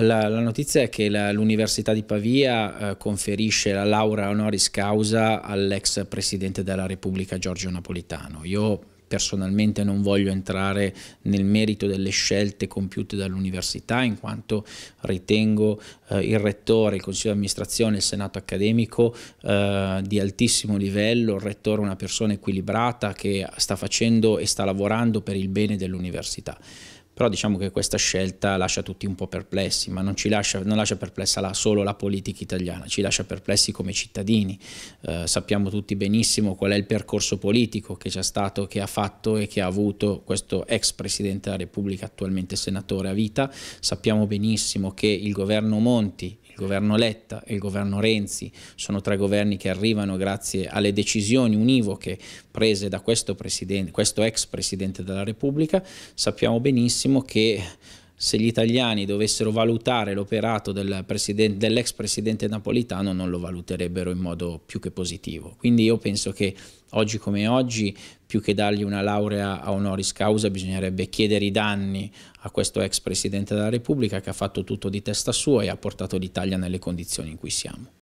La, la, notizia è che l'Università di Pavia eh, conferisce la laurea honoris causa all'ex Presidente della Repubblica Giorgio Napolitano. Io personalmente non voglio entrare nel merito delle scelte compiute dall'Università in quanto ritengo eh, il Rettore, il Consiglio di amministrazione, il Senato accademico eh, di altissimo livello, il Rettore una persona equilibrata che sta facendo e sta lavorando per il bene dell'Università però diciamo che questa scelta lascia tutti un po' perplessi, ma non, lascia, non lascia, perplessa la, solo la politica italiana, ci lascia perplessi come cittadini. Eh, sappiamo tutti benissimo qual è il percorso politico che c'è stato, che ha fatto e che ha avuto questo ex Presidente della Repubblica, attualmente senatore a vita. Sappiamo benissimo che il governo Monti, il governo Letta e il governo Renzi sono tre governi che arrivano grazie alle decisioni univoche prese da questo, questo ex Presidente della Repubblica. Sappiamo benissimo benissimo che se gli italiani dovessero valutare l'operato dell'ex presidente, dell presidente napolitano non lo valuterebbero in modo più che positivo. Quindi io penso che oggi come oggi, più che dargli una laurea a honoris causa, bisognerebbe chiedere i danni a questo ex presidente della Repubblica che ha fatto tutto di testa sua e ha portato l'Italia nelle condizioni in cui siamo.